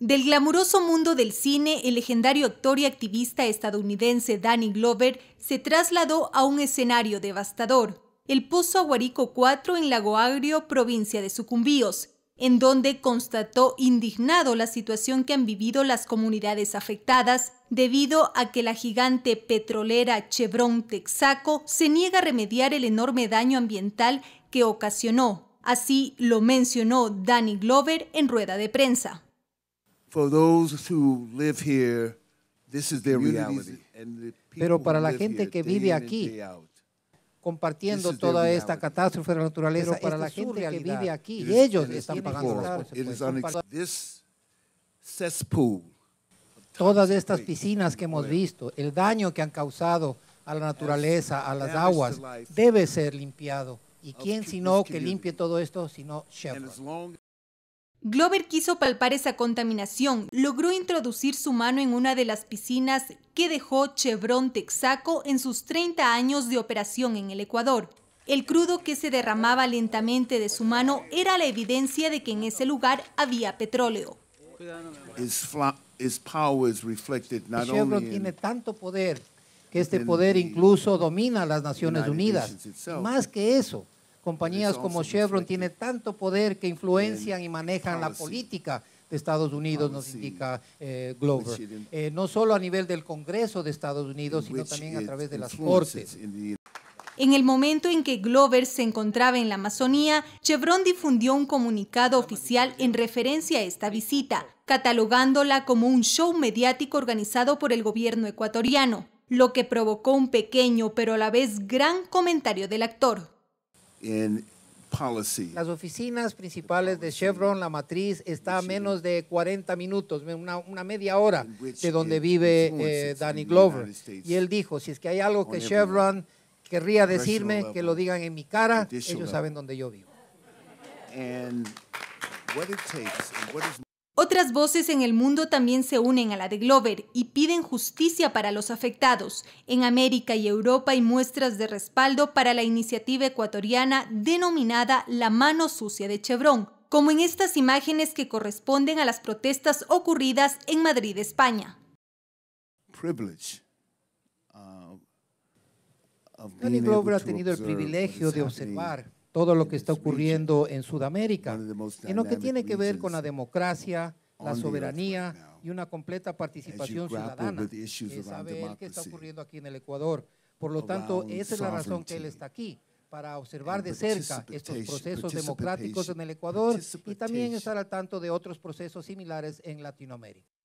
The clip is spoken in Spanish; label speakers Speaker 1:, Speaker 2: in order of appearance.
Speaker 1: Del glamuroso mundo del cine, el legendario actor y activista estadounidense Danny Glover se trasladó a un escenario devastador, el Pozo Aguarico 4 en Lago Agrio, provincia de Sucumbíos, en donde constató indignado la situación que han vivido las comunidades afectadas debido a que la gigante petrolera Chevron Texaco se niega a remediar el enorme daño ambiental que ocasionó. Así lo mencionó Danny Glover en rueda de prensa.
Speaker 2: Pero para la gente que vive aquí, compartiendo toda esta catástrofe de la naturaleza, para la gente que vive aquí, ellos están pagando las Todas estas piscinas que hemos visto, el daño que han causado a la naturaleza, a las aguas, debe ser limpiado. ¿Y quién sino que limpie todo esto sino Shepard?
Speaker 1: Glover quiso palpar esa contaminación, logró introducir su mano en una de las piscinas que dejó Chevron Texaco en sus 30 años de operación en el Ecuador. El crudo que se derramaba lentamente de su mano era la evidencia de que en ese lugar había petróleo.
Speaker 2: Chevron tiene tanto poder que este poder incluso domina las Naciones Unidas. Más que eso, compañías como Chevron tienen tanto poder que influencian y manejan ah, la política de Estados Unidos, ah, nos indica eh, Glover. Eh, no solo a nivel del Congreso de Estados Unidos, sino también a través de las Cortes.
Speaker 1: En el momento en que Glover se encontraba en la Amazonía, Chevron difundió un comunicado oficial en referencia a esta visita, catalogándola como un show mediático organizado por el gobierno ecuatoriano, lo que provocó un pequeño pero a la vez gran comentario del actor
Speaker 2: in policy. Las oficinas principales de Chevron, la matriz, está a menos de 40 minutos, una, media hora de donde vive eh, Danny Glover. Y él dijo, si es que hay algo que Chevron querría decirme, que lo digan en mi cara, ellos saben dónde
Speaker 1: yo vivo. Otras voces en el mundo también se unen a la de Glover y piden justicia para los afectados. En América y Europa hay muestras de respaldo para la iniciativa ecuatoriana denominada La mano sucia de Chevron, como en estas imágenes que corresponden a las protestas ocurridas en Madrid, España.
Speaker 2: Uh, Glover ha tenido el privilegio de observar todo lo que está ocurriendo en Sudamérica, en lo que tiene que ver con la democracia, la soberanía y una completa participación ciudadana. sabe saber qué está ocurriendo aquí en el Ecuador. Por lo tanto, esa es la razón que él está aquí para observar de cerca estos procesos democráticos en el Ecuador y también estar al tanto de otros procesos similares en Latinoamérica.